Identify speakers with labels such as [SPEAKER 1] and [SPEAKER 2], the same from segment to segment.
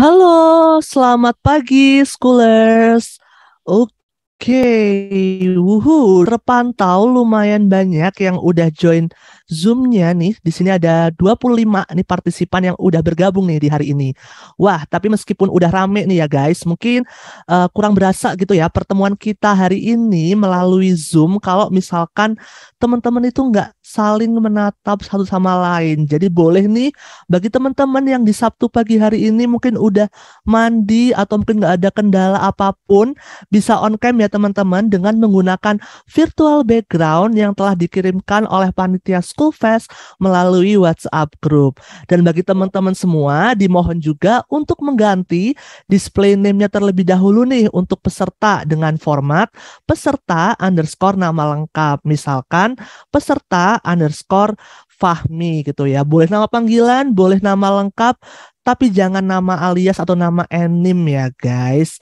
[SPEAKER 1] Halo, selamat pagi schoolers. Oke, okay. wuhu, terpantau lumayan banyak yang udah join Zoom-nya nih. Di sini ada 25 nih partisipan yang udah bergabung nih di hari ini. Wah, tapi meskipun udah rame nih ya guys, mungkin uh, kurang berasa gitu ya pertemuan kita hari ini melalui Zoom kalau misalkan teman-teman itu nggak saling menatap satu sama lain. Jadi boleh nih bagi teman-teman yang di Sabtu pagi hari ini mungkin udah mandi atau mungkin nggak ada kendala apapun bisa on cam ya teman-teman dengan menggunakan virtual background yang telah dikirimkan oleh panitia School Fest melalui WhatsApp group. Dan bagi teman-teman semua dimohon juga untuk mengganti display name-nya terlebih dahulu nih untuk peserta dengan format peserta underscore nama lengkap. Misalkan peserta underscore Fahmi gitu ya. Boleh nama panggilan, boleh nama lengkap, tapi jangan nama alias atau nama enim ya guys.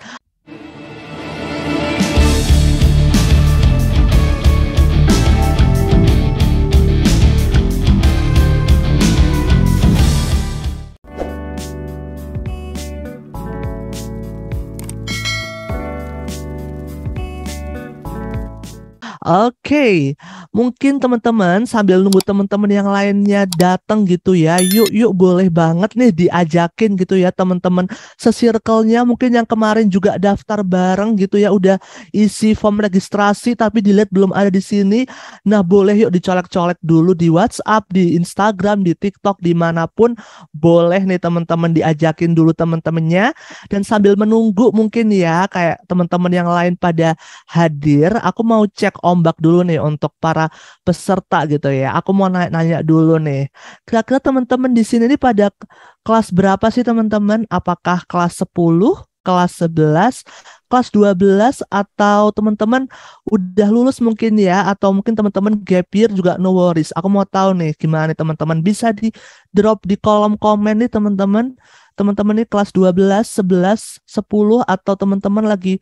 [SPEAKER 1] Oke, mungkin teman-teman sambil nunggu teman-teman yang lainnya datang gitu ya. Yuk yuk boleh banget nih diajakin gitu ya teman-teman. Sesirkelnya mungkin yang kemarin juga daftar bareng gitu ya udah isi form registrasi tapi dilihat belum ada di sini. Nah, boleh yuk dicolek-colek dulu di WhatsApp, di Instagram, di TikTok dimanapun boleh nih teman-teman diajakin dulu teman-temannya dan sambil menunggu mungkin ya kayak teman-teman yang lain pada hadir, aku mau cek om ombak dulu nih untuk para peserta gitu ya. Aku mau nanya dulu nih. Kira-kira teman-teman di sini nih pada kelas berapa sih teman-teman? Apakah kelas 10, kelas 11, kelas 12 atau teman-teman udah lulus mungkin ya atau mungkin teman-teman gap year juga no worries. Aku mau tahu nih gimana nih teman-teman bisa di drop di kolom komen nih teman-teman teman-teman ini kelas 12, 11, 10 atau teman-teman lagi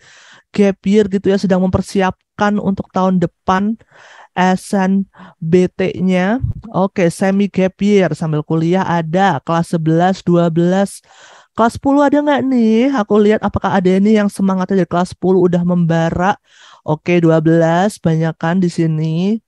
[SPEAKER 1] gap year gitu ya sedang mempersiapkan untuk tahun depan SNBT-nya. Oke, semi gap year sambil kuliah ada kelas 11, 12, kelas 10 ada nggak nih? Aku lihat apakah ada ini yang semangatnya dari kelas 10 udah membara. Oke, 12 banyak kan di sini.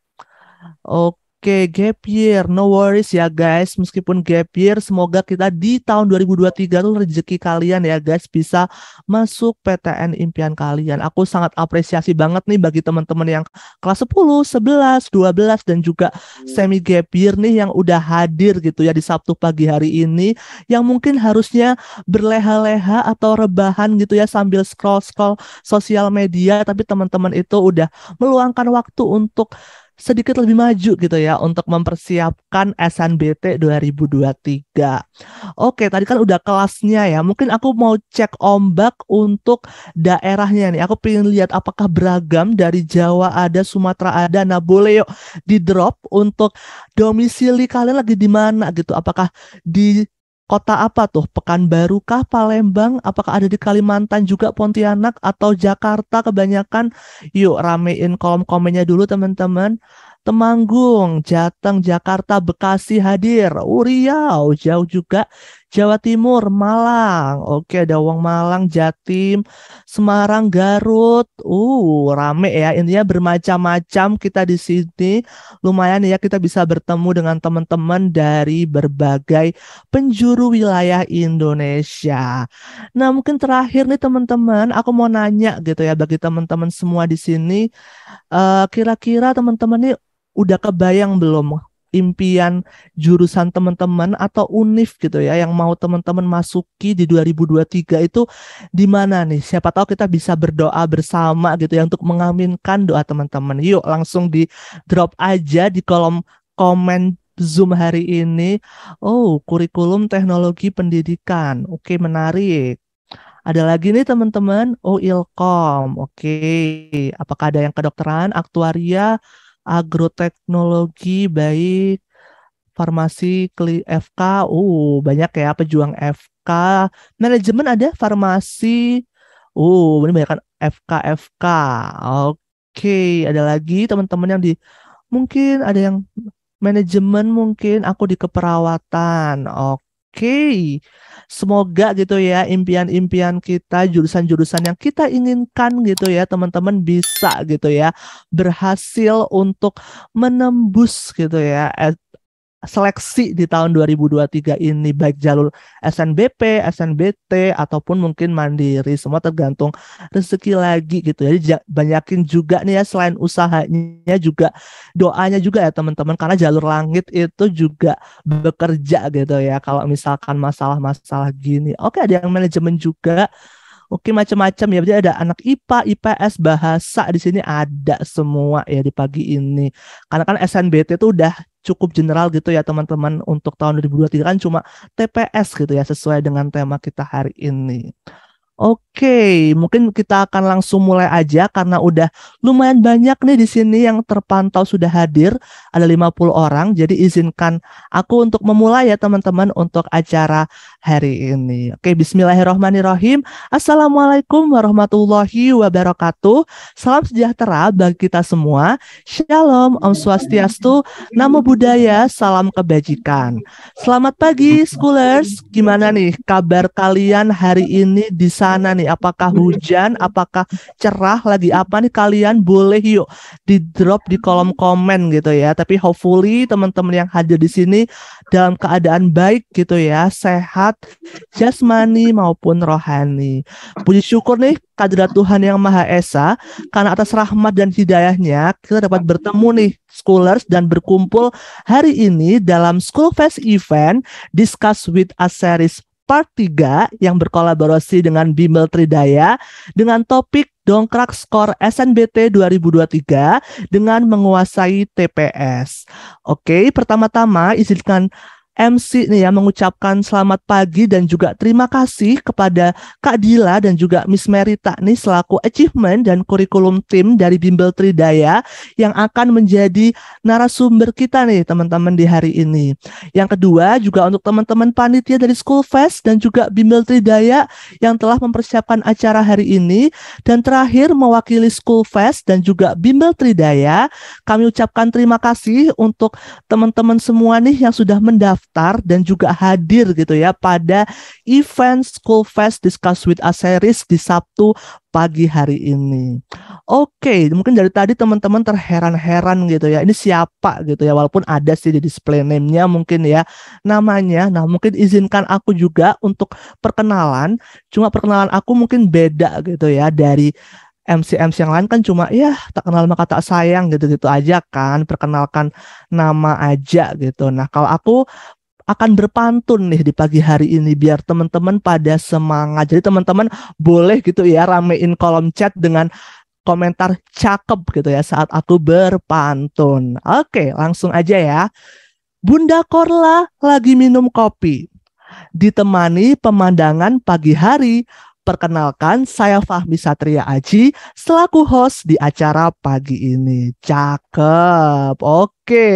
[SPEAKER 1] Oke, Oke, gap year. No worries ya guys. Meskipun gap year, semoga kita di tahun 2023 tuh rezeki kalian ya guys bisa masuk PTN impian kalian. Aku sangat apresiasi banget nih bagi teman-teman yang kelas 10, 11, 12 dan juga semi gap year nih yang udah hadir gitu ya di Sabtu pagi hari ini yang mungkin harusnya berleha-leha atau rebahan gitu ya sambil scroll-scroll sosial media tapi teman-teman itu udah meluangkan waktu untuk sedikit lebih maju gitu ya untuk mempersiapkan SNBT 2023. Oke, tadi kan udah kelasnya ya. Mungkin aku mau cek ombak untuk daerahnya nih. Aku pengen lihat apakah beragam dari Jawa ada, Sumatera ada. Nah, boleh yuk di drop untuk domisili kalian lagi di mana gitu. Apakah di kota apa tuh? Pekanbaru kah, Palembang, apakah ada di Kalimantan juga Pontianak atau Jakarta kebanyakan? Yuk ramein kolom komennya dulu teman-teman. Temanggung, Jateng, Jakarta, Bekasi hadir. Uriau oh, jauh juga. Jawa Timur, Malang. Oke, ada uang Malang, Jatim, Semarang, Garut. Uh, rame ya. Intinya bermacam-macam kita di sini. Lumayan ya kita bisa bertemu dengan teman-teman dari berbagai penjuru wilayah Indonesia. Nah, mungkin terakhir nih teman-teman, aku mau nanya gitu ya bagi teman-teman semua di sini kira eh, kira-kira teman-teman ini udah kebayang belum impian jurusan teman-teman atau UNIF gitu ya yang mau teman-teman masuki di 2023 itu di mana nih? Siapa tahu kita bisa berdoa bersama gitu ya untuk mengaminkan doa teman-teman. Yuk langsung di drop aja di kolom komen Zoom hari ini. Oh, kurikulum teknologi pendidikan. Oke, menarik. Ada lagi nih teman-teman, Oilcom. Oh, ilkom. Oke, apakah ada yang kedokteran, aktuaria, agroteknologi, baik farmasi FK. Uh, banyak ya pejuang FK. Manajemen ada farmasi. Uh, ini banyak kan FK FK. Oke, ada lagi teman-teman yang di mungkin ada yang manajemen mungkin aku di keperawatan. Oke okay. semoga gitu ya impian-impian kita, jurusan-jurusan yang kita inginkan gitu ya teman-teman bisa gitu ya berhasil untuk menembus gitu ya seleksi di tahun 2023 ini baik jalur SNBP, SNBT ataupun mungkin mandiri semua tergantung rezeki lagi gitu. Jadi banyakin juga nih ya selain usahanya juga doanya juga ya teman-teman karena jalur langit itu juga bekerja gitu ya. Kalau misalkan masalah-masalah gini. Oke, ada yang manajemen juga Oke, macam-macam ya. Jadi ada anak IPA, IPS, bahasa di sini ada semua ya di pagi ini. Karena kan SNBT itu udah cukup general gitu ya teman-teman untuk tahun 2023 kan cuma TPS gitu ya sesuai dengan tema kita hari ini. Oke, mungkin kita akan langsung mulai aja karena udah lumayan banyak nih di sini yang terpantau sudah hadir, ada 50 orang. Jadi izinkan aku untuk memulai ya teman-teman untuk acara hari ini. Oke, bismillahirrahmanirrahim. Assalamualaikum warahmatullahi wabarakatuh. Salam sejahtera bagi kita semua. Shalom, Om Swastiastu, Namo Buddhaya, salam kebajikan. Selamat pagi schoolers. Gimana nih kabar kalian hari ini di sana? sana nih? Apakah hujan? Apakah cerah? Lagi apa nih? Kalian boleh yuk di drop di kolom komen gitu ya. Tapi hopefully teman-teman yang hadir di sini dalam keadaan baik gitu ya, sehat jasmani maupun rohani. Puji syukur nih kehadirat Tuhan yang Maha Esa karena atas rahmat dan hidayahnya kita dapat bertemu nih schoolers dan berkumpul hari ini dalam School Fest event Discuss with a Series part 3 yang berkolaborasi dengan Bimbel Tridaya dengan topik dongkrak skor SNBT 2023 dengan menguasai TPS. Oke, pertama-tama izinkan MC nih ya mengucapkan selamat pagi dan juga terima kasih kepada Kak Dila dan juga Miss Merita nih selaku achievement dan kurikulum tim dari Bimbel Tridaya yang akan menjadi narasumber kita nih teman-teman di hari ini. Yang kedua juga untuk teman-teman panitia dari School Fest dan juga Bimbel Tridaya yang telah mempersiapkan acara hari ini dan terakhir mewakili School Fest dan juga Bimbel Tridaya kami ucapkan terima kasih untuk teman-teman semua nih yang sudah mendaftar daftar dan juga hadir gitu ya pada event School Fest Discuss with Us series di Sabtu pagi hari ini. Oke, okay, mungkin dari tadi teman-teman terheran-heran gitu ya. Ini siapa gitu ya, walaupun ada sih di display name-nya mungkin ya namanya. Nah, mungkin izinkan aku juga untuk perkenalan. Cuma perkenalan aku mungkin beda gitu ya dari MC MC yang lain kan cuma ya tak kenal maka tak sayang gitu-gitu aja kan perkenalkan nama aja gitu nah kalau aku akan berpantun nih di pagi hari ini biar teman-teman pada semangat. Jadi teman-teman boleh gitu ya ramein kolom chat dengan komentar cakep gitu ya saat aku berpantun. Oke, langsung aja ya. Bunda Korla lagi minum kopi. Ditemani pemandangan pagi hari perkenalkan saya Fahmi Satria Aji selaku host di acara pagi ini. Cakep. Oke.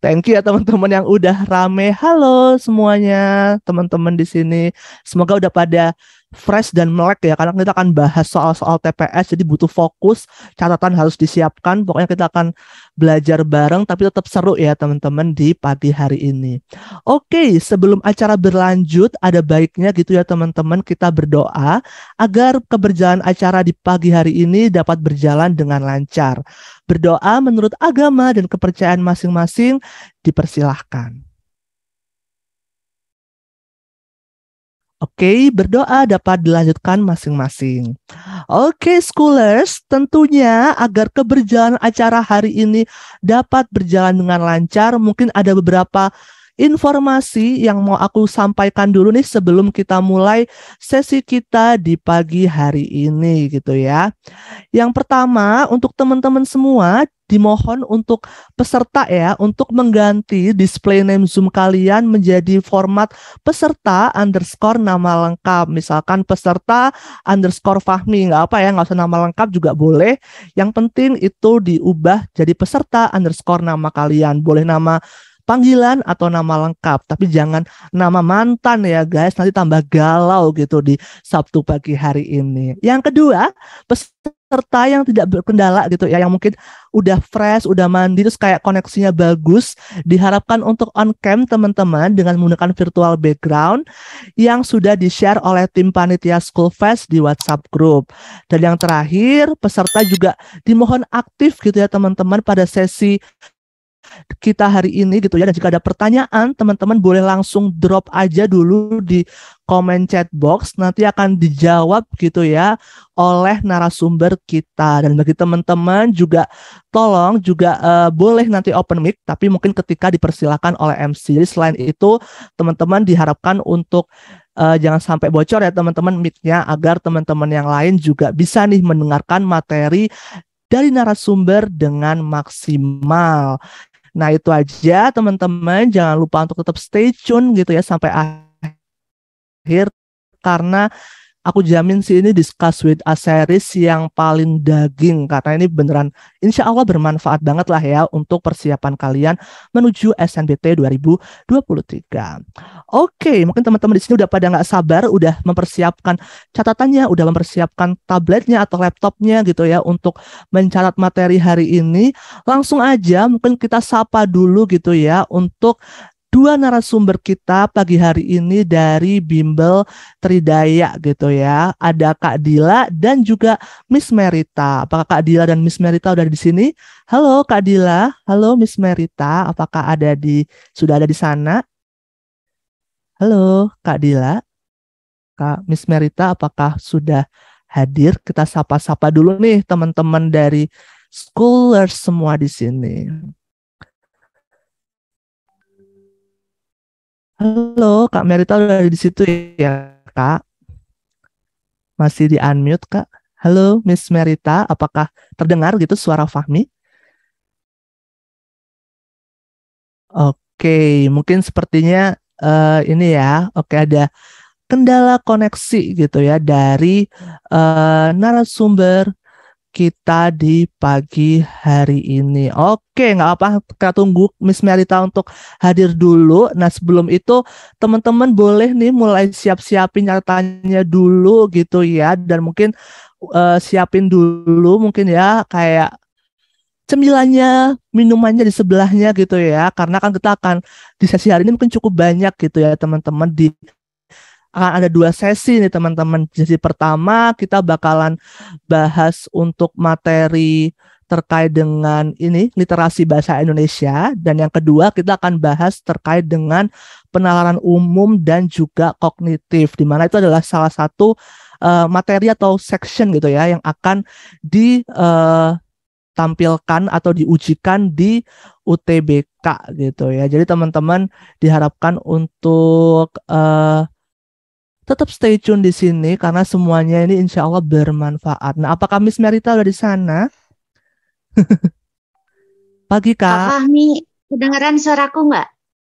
[SPEAKER 1] Thank you ya teman-teman yang udah rame. Halo semuanya, teman-teman di sini. Semoga udah pada fresh dan melek ya karena kita akan bahas soal-soal TPS jadi butuh fokus catatan harus disiapkan pokoknya kita akan belajar bareng tapi tetap seru ya teman-teman di pagi hari ini oke sebelum acara berlanjut ada baiknya gitu ya teman-teman kita berdoa agar keberjalan acara di pagi hari ini dapat berjalan dengan lancar berdoa menurut agama dan kepercayaan masing-masing dipersilahkan Oke, okay, berdoa dapat dilanjutkan masing-masing. Oke, okay, schoolers, tentunya agar keberjalanan acara hari ini dapat berjalan dengan lancar, mungkin ada beberapa informasi yang mau aku sampaikan dulu nih sebelum kita mulai sesi kita di pagi hari ini gitu ya. Yang pertama untuk teman-teman semua dimohon untuk peserta ya untuk mengganti display name Zoom kalian menjadi format peserta underscore nama lengkap. Misalkan peserta underscore Fahmi, nggak apa ya, nggak usah nama lengkap juga boleh. Yang penting itu diubah jadi peserta underscore nama kalian. Boleh nama panggilan atau nama lengkap, tapi jangan nama mantan ya guys, nanti tambah galau gitu di Sabtu pagi hari ini. Yang kedua, peserta yang tidak berkendala gitu ya, yang mungkin udah fresh, udah mandi, terus kayak koneksinya bagus, diharapkan untuk on cam teman-teman dengan menggunakan virtual background yang sudah di-share oleh tim panitia School Fest di WhatsApp group. Dan yang terakhir, peserta juga dimohon aktif gitu ya teman-teman pada sesi kita hari ini gitu ya. Dan jika ada pertanyaan, teman-teman boleh langsung drop aja dulu di komen chat box. Nanti akan dijawab gitu ya oleh narasumber kita. Dan bagi teman-teman juga tolong juga uh, boleh nanti open mic, tapi mungkin ketika dipersilakan oleh MC. Jadi selain itu, teman-teman diharapkan untuk uh, jangan sampai bocor ya teman-teman mic-nya agar teman-teman yang lain juga bisa nih mendengarkan materi dari narasumber dengan maksimal. Nah itu aja teman-teman, jangan lupa untuk tetap stay tune gitu ya sampai akhir karena aku jamin sih ini discuss with a series yang paling daging karena ini beneran insya Allah bermanfaat banget lah ya untuk persiapan kalian menuju SNBT 2023. Oke, mungkin teman-teman di sini udah pada nggak sabar, udah mempersiapkan catatannya, udah mempersiapkan tabletnya atau laptopnya gitu ya untuk mencatat materi hari ini. Langsung aja mungkin kita sapa dulu gitu ya untuk dua narasumber kita pagi hari ini dari Bimbel Tridaya gitu ya. Ada Kak Dila dan juga Miss Merita. Apakah Kak Dila dan Miss Merita udah di sini? Halo Kak Dila, halo Miss Merita, apakah ada di sudah ada di sana? Halo Kak Dila. Kak Miss Merita apakah sudah hadir? Kita sapa-sapa dulu nih teman-teman dari schoolers semua di sini. Halo, Kak Merita udah di situ ya, Kak? Masih di unmute, Kak? Halo, Miss Merita, apakah terdengar gitu suara Fahmi? Oke, mungkin sepertinya uh, ini ya. Oke, ada kendala koneksi gitu ya dari uh, narasumber kita di pagi hari ini. Oke, nggak apa, apa kita tunggu Miss Merita untuk hadir dulu. Nah, sebelum itu teman-teman boleh nih mulai siap-siapin nyatanya dulu gitu ya, dan mungkin uh, siapin dulu mungkin ya kayak cemilannya, minumannya di sebelahnya gitu ya, karena kan kita akan di sesi hari ini mungkin cukup banyak gitu ya teman-teman di akan ada dua sesi nih teman-teman. Sesi pertama kita bakalan bahas untuk materi terkait dengan ini literasi bahasa Indonesia dan yang kedua kita akan bahas terkait dengan penalaran umum dan juga kognitif di mana itu adalah salah satu uh, materi atau section gitu ya yang akan ditampilkan eh, atau diujikan di UTBK gitu ya. Jadi teman-teman diharapkan untuk uh, tetap stay tune di sini karena semuanya ini insya Allah bermanfaat. Nah, apakah Miss Merita udah di sana? Pagi Kak.
[SPEAKER 2] Fahmi, kedengeran suaraku
[SPEAKER 1] nggak?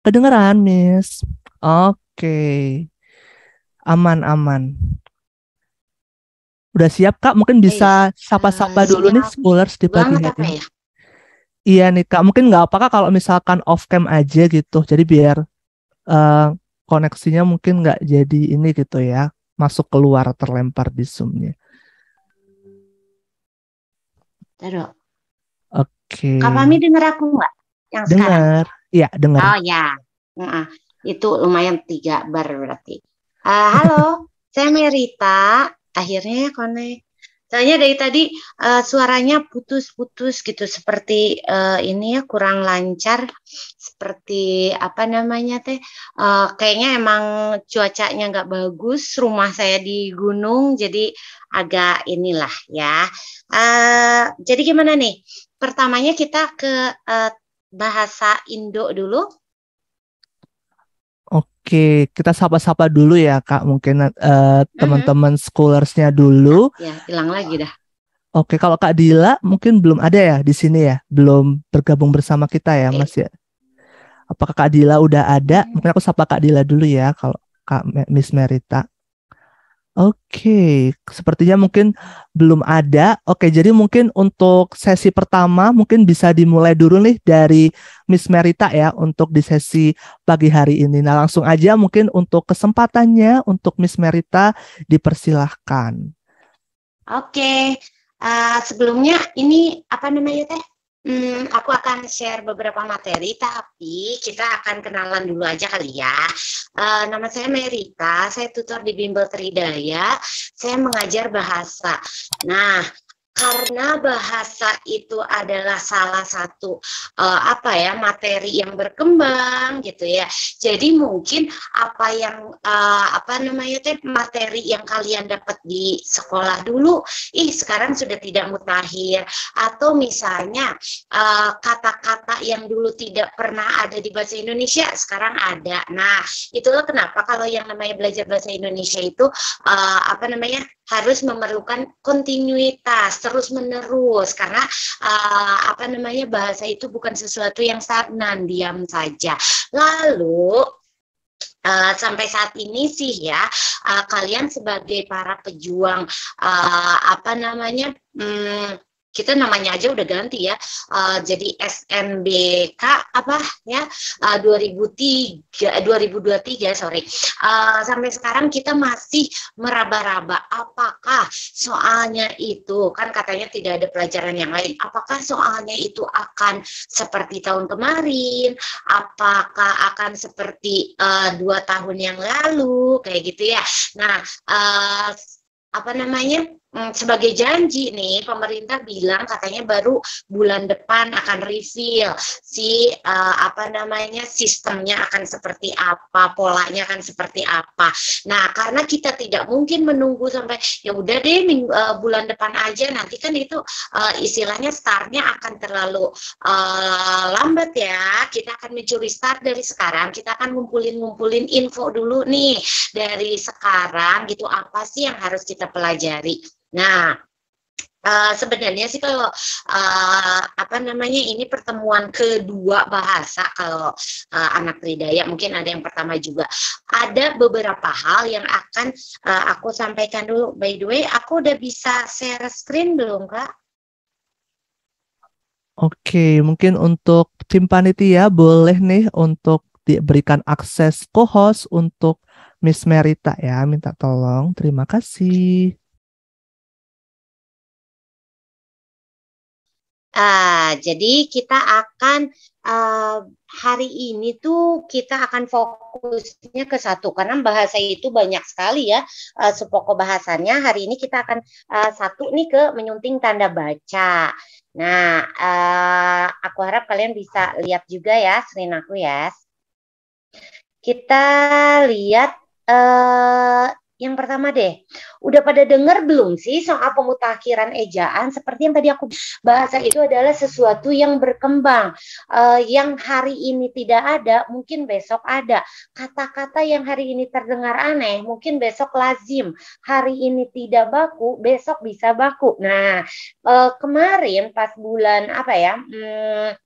[SPEAKER 1] Kedengeran Miss. Oke, okay. aman aman. Udah siap Kak? Mungkin iya. bisa sapa-sapa iya, dulu nih scholars di pagi hari. Ya? Iya nih Kak, mungkin nggak apa-apa kalau misalkan off cam aja gitu. Jadi biar uh, koneksinya mungkin nggak jadi ini gitu ya masuk keluar terlempar di zoomnya. Terus. Oke. Okay. Kak Mami
[SPEAKER 2] dengar aku nggak? Yang dengar.
[SPEAKER 1] ya Iya dengar. Oh
[SPEAKER 2] ya. Nah, itu lumayan tiga bar berarti. Uh, halo, saya Merita. Akhirnya ya, konek. Soalnya dari tadi uh, suaranya putus-putus gitu, seperti uh, ini ya kurang lancar, seperti apa namanya teh, uh, kayaknya emang cuacanya nggak bagus, rumah saya di gunung, jadi agak inilah ya. Uh, jadi gimana nih? Pertamanya kita ke uh, bahasa Indo dulu.
[SPEAKER 1] Oke, kita sapa-sapa dulu ya Kak, mungkin uh, teman-teman schoolersnya dulu. Ya,
[SPEAKER 2] hilang lagi dah.
[SPEAKER 1] Oke, kalau Kak Dila mungkin belum ada ya di sini ya, belum bergabung bersama kita ya, Mas ya. Apakah Kak Dila udah ada? Mungkin aku sapa Kak Dila dulu ya, kalau Kak Miss Merita. Oke, sepertinya mungkin belum ada. Oke, jadi mungkin untuk sesi pertama mungkin bisa dimulai dulu nih dari Miss Merita ya untuk di sesi pagi hari ini. Nah, langsung aja mungkin untuk kesempatannya untuk Miss Merita dipersilahkan.
[SPEAKER 2] Oke, uh, sebelumnya ini apa namanya teh? Hmm, aku akan share beberapa materi, tapi kita akan kenalan dulu aja kali ya. Uh, nama saya Merita, saya tutor di Bimbel Tridaya, saya mengajar bahasa. Nah, karena bahasa itu adalah salah satu uh, apa ya materi yang berkembang gitu ya. Jadi mungkin apa yang uh, apa namanya teh materi yang kalian dapat di sekolah dulu, ih sekarang sudah tidak mutakhir atau misalnya eh, kata-kata uh, yang dulu tidak pernah ada di bahasa Indonesia sekarang ada. Nah, itulah kenapa kalau yang namanya belajar bahasa Indonesia itu uh, apa namanya harus memerlukan kontinuitas terus menerus karena uh, apa namanya bahasa itu bukan sesuatu yang stagnan diam saja lalu Uh, sampai saat ini sih ya uh, kalian sebagai para pejuang uh, apa namanya um, kita namanya aja udah ganti ya uh, jadi SMBK apa ya uh, 2003 2023 sorry uh, sampai sekarang kita masih meraba-raba apakah soalnya itu kan katanya tidak ada pelajaran yang lain apakah soalnya itu akan seperti tahun kemarin apakah akan seperti uh, dua tahun yang lalu kayak gitu ya nah uh, apa namanya Hmm, sebagai janji nih pemerintah bilang katanya baru bulan depan akan reveal si uh, apa namanya sistemnya akan seperti apa polanya akan seperti apa nah karena kita tidak mungkin menunggu sampai ya udah deh minggu, uh, eh, bulan depan aja nanti kan itu uh, istilahnya startnya akan terlalu uh, lambat ya kita akan mencuri start dari sekarang kita akan ngumpulin ngumpulin info dulu nih dari sekarang gitu apa sih yang harus kita pelajari Nah, Uh, sebenarnya sih kalau uh, apa namanya ini pertemuan kedua bahasa kalau uh, anak tridaya mungkin ada yang pertama juga ada beberapa hal yang akan uh, aku sampaikan dulu by the way aku udah bisa share screen belum kak?
[SPEAKER 1] Oke mungkin untuk tim panitia boleh nih untuk diberikan akses co-host untuk Miss Merita ya minta tolong terima kasih.
[SPEAKER 2] Uh, jadi kita akan uh, hari ini tuh kita akan fokusnya ke satu karena bahasa itu banyak sekali ya uh, eh, sepoko bahasanya hari ini kita akan uh, satu nih ke menyunting tanda baca. Nah, uh, aku harap kalian bisa lihat juga ya screen aku ya. Kita lihat uh, yang pertama deh, udah pada denger belum sih soal pemutakhiran ejaan? Seperti yang tadi aku bahas itu adalah sesuatu yang berkembang, uh, yang hari ini tidak ada, mungkin besok ada. Kata-kata yang hari ini terdengar aneh, mungkin besok lazim. Hari ini tidak baku, besok bisa baku. Nah, uh, kemarin pas bulan apa ya? Hmm,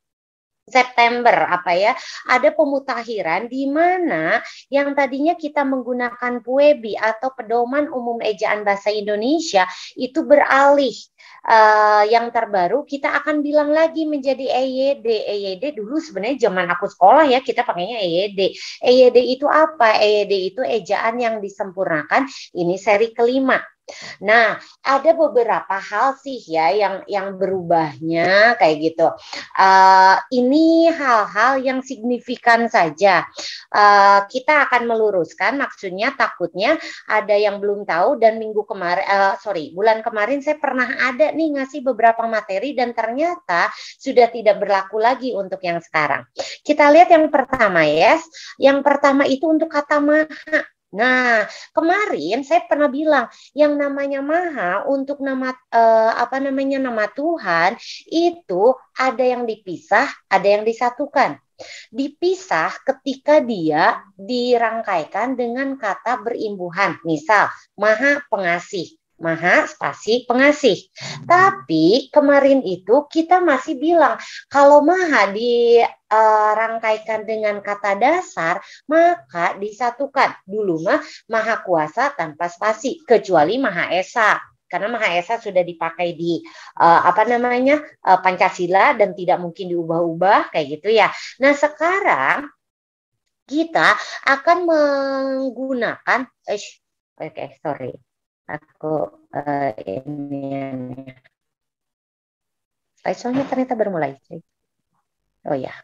[SPEAKER 2] September apa ya ada pemutahiran di mana yang tadinya kita menggunakan puebi atau pedoman umum ejaan bahasa Indonesia itu beralih uh, yang terbaru kita akan bilang lagi menjadi EYD. EYD dulu sebenarnya zaman aku sekolah ya kita pakainya EYD. EYD itu apa? EYD itu ejaan yang disempurnakan. Ini seri kelima Nah, ada beberapa hal sih ya yang yang berubahnya kayak gitu. Uh, ini hal-hal yang signifikan saja. Uh, kita akan meluruskan. Maksudnya takutnya ada yang belum tahu dan minggu kemarin, uh, eh, sorry, bulan kemarin saya pernah ada nih ngasih beberapa materi dan ternyata sudah tidak berlaku lagi untuk yang sekarang. Kita lihat yang pertama ya. Yes. Yang pertama itu untuk kata maha Nah, kemarin saya pernah bilang yang namanya maha untuk nama eh, apa namanya nama Tuhan itu ada yang dipisah, ada yang disatukan. Dipisah ketika dia dirangkaikan dengan kata berimbuhan, misal maha pengasih. Maha spasi pengasih. Tapi kemarin itu kita masih bilang kalau Maha dirangkaikan dengan kata dasar, maka disatukan dulu mah Maha kuasa tanpa spasi kecuali Maha esa. Karena Maha Esa sudah dipakai di uh, apa namanya uh, Pancasila dan tidak mungkin diubah-ubah kayak gitu ya. Nah sekarang kita akan menggunakan, eh, oke okay, sorry, aku uh, ini slideshow-nya ternyata bermulai. Oh ya.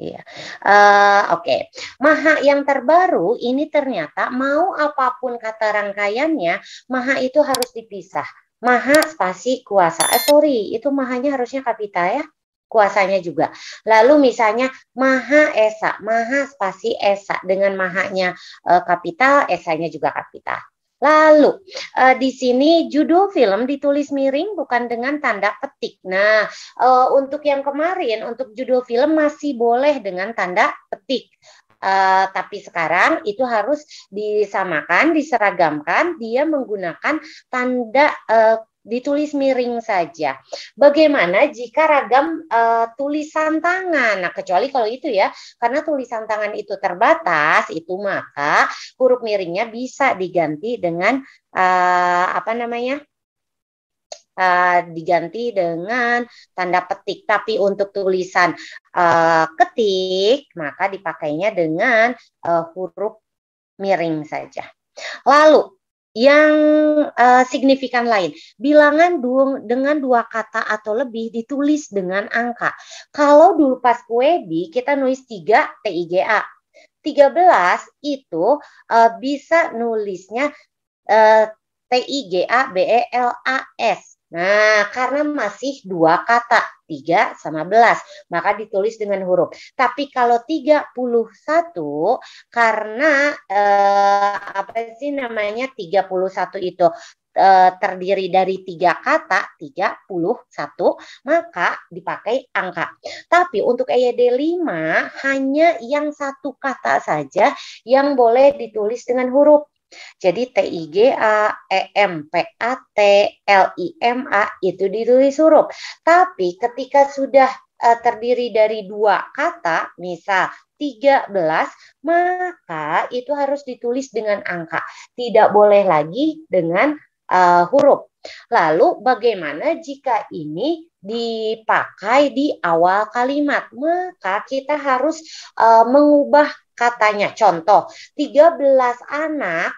[SPEAKER 2] Iya. Uh, Oke. Okay. Maha yang terbaru ini ternyata mau apapun kata rangkaiannya, maha itu harus dipisah. Maha spasi kuasa. Eh sorry, itu mahanya harusnya kapital ya kuasanya juga. Lalu misalnya maha esa, maha spasi esa dengan mahanya e, eh, kapital, esanya juga kapital. Lalu uh, di sini judul film ditulis miring bukan dengan tanda petik. Nah, uh, untuk yang kemarin untuk judul film masih boleh dengan tanda petik. Uh, tapi sekarang itu harus disamakan, diseragamkan. Dia menggunakan tanda uh, ditulis miring saja. Bagaimana jika ragam uh, tulisan tangan? Nah, kecuali kalau itu ya, karena tulisan tangan itu terbatas, itu maka huruf miringnya bisa diganti dengan uh, apa namanya? Uh, diganti dengan tanda petik. Tapi untuk tulisan uh, ketik, maka dipakainya dengan uh, huruf miring saja. Lalu yang uh, signifikan lain. Bilangan du dengan dua kata atau lebih ditulis dengan angka. Kalau dulu pas kuebi kita nulis 3 TIGA. 13 itu uh, bisa nulisnya uh, eh, TIGA BELAS Nah, karena masih dua kata, tiga sama belas, maka ditulis dengan huruf. Tapi kalau tiga puluh satu, karena eh, apa sih namanya tiga puluh satu itu eh, terdiri dari tiga kata tiga puluh satu, maka dipakai angka. Tapi untuk EYD lima hanya yang satu kata saja yang boleh ditulis dengan huruf jadi TIGA, e M A itu ditulis huruf. Tapi ketika sudah uh, terdiri dari dua kata, misal 13, maka itu harus ditulis dengan angka. Tidak boleh lagi dengan uh, huruf. Lalu bagaimana jika ini dipakai di awal kalimat? Maka kita harus uh, mengubah katanya. Contoh, 13 anak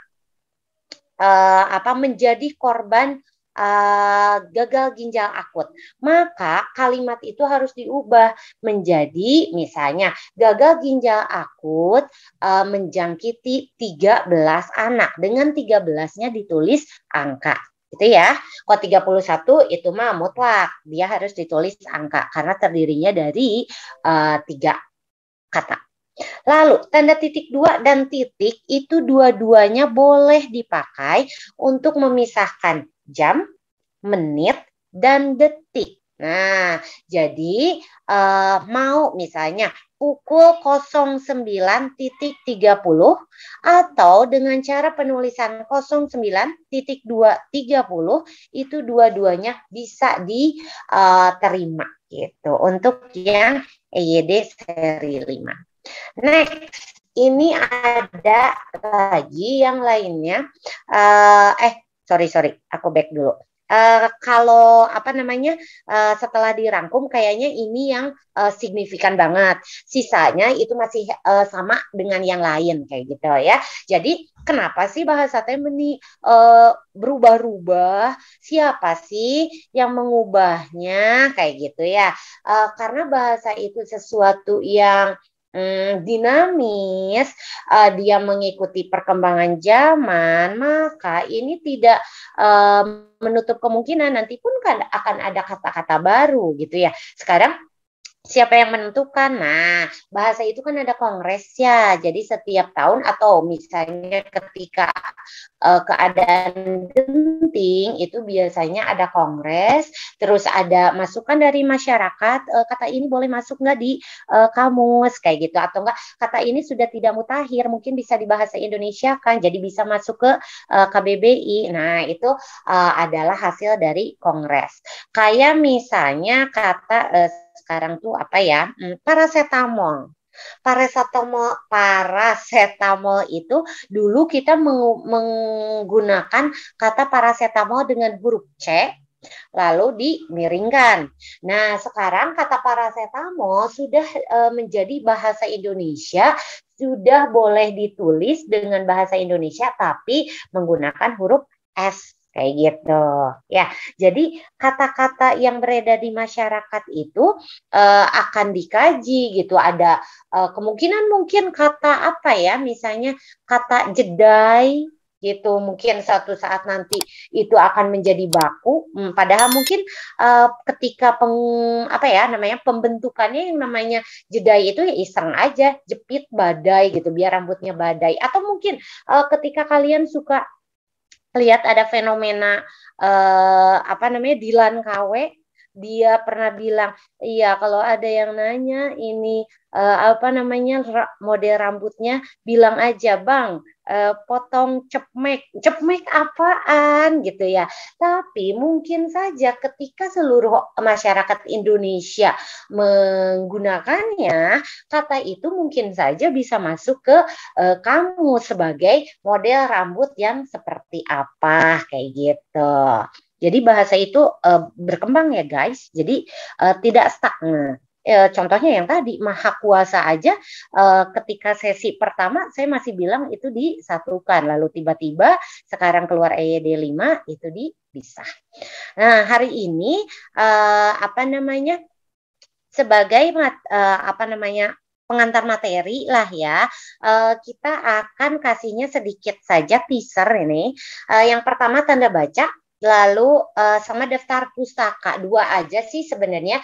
[SPEAKER 2] uh, apa menjadi korban uh, gagal ginjal akut, maka kalimat itu harus diubah menjadi misalnya gagal ginjal akut uh, menjangkiti 13 anak dengan 13-nya ditulis angka gitu ya. puluh 31 itu mah mutlak, dia harus ditulis angka karena terdirinya dari uh, tiga kata Lalu, tanda titik dua dan titik itu dua-duanya boleh dipakai untuk memisahkan jam, menit, dan detik. Nah, jadi uh, mau misalnya pukul 09.30 atau dengan cara penulisan 09.230 itu dua-duanya bisa diterima eh, gitu untuk yang EYD seri 5. Next, ini ada lagi yang lainnya. Uh, eh, sorry sorry, aku back dulu. Uh, kalau apa namanya uh, setelah dirangkum kayaknya ini yang uh, signifikan banget sisanya itu masih uh, sama dengan yang lain kayak gitu ya jadi kenapa sih bahasa teh ini uh, berubah-ubah siapa sih yang mengubahnya kayak gitu ya uh, karena bahasa itu sesuatu yang hmm, dinamis, uh, dia mengikuti perkembangan zaman, maka ini tidak um, menutup kemungkinan nanti pun kan akan ada kata-kata baru gitu ya. Sekarang siapa yang menentukan? Nah, bahasa itu kan ada kongres ya. Jadi setiap tahun atau misalnya ketika uh, keadaan genting itu biasanya ada kongres, terus ada masukan dari masyarakat, uh, kata ini boleh masuk nggak di uh, kamus kayak gitu atau enggak kata ini sudah tidak mutakhir, mungkin bisa di bahasa Indonesia kan. Jadi bisa masuk ke uh, KBBI. Nah, itu uh, adalah hasil dari kongres. Kayak misalnya kata uh, sekarang tuh apa ya? Hmm, paracetamol. Paracetamol, paracetamol itu dulu kita menggunakan kata paracetamol dengan huruf C lalu dimiringkan. Nah, sekarang kata paracetamol sudah e, menjadi bahasa Indonesia, sudah boleh ditulis dengan bahasa Indonesia tapi menggunakan huruf S Kayak gitu. Ya, jadi kata-kata yang beredar di masyarakat itu uh, akan dikaji gitu. Ada uh, kemungkinan mungkin kata apa ya? Misalnya kata jedai gitu mungkin suatu saat nanti itu akan menjadi baku hmm, padahal mungkin uh, ketika peng apa ya namanya pembentukannya yang namanya jedai itu ya iseng aja jepit badai gitu biar rambutnya badai atau mungkin uh, ketika kalian suka lihat ada fenomena uh, apa namanya Dilan KW dia pernah bilang iya kalau ada yang nanya ini uh, apa namanya model rambutnya bilang aja bang uh, potong cepmek. Cepmek apaan gitu ya. Tapi mungkin saja ketika seluruh masyarakat Indonesia menggunakannya, kata itu mungkin saja bisa masuk ke uh, kamu sebagai model rambut yang seperti apa kayak gitu. Jadi bahasa itu uh, berkembang ya guys. Jadi uh, tidak stagnan e, contohnya yang tadi maha kuasa aja e, ketika sesi pertama saya masih bilang itu disatukan lalu tiba-tiba sekarang keluar EYD 5 itu dipisah. Nah, hari ini e, apa namanya? sebagai mat, e, apa namanya? pengantar materi lah ya. E, kita akan kasihnya sedikit saja teaser ini. E, yang pertama tanda baca, lalu sama daftar pustaka dua aja sih sebenarnya.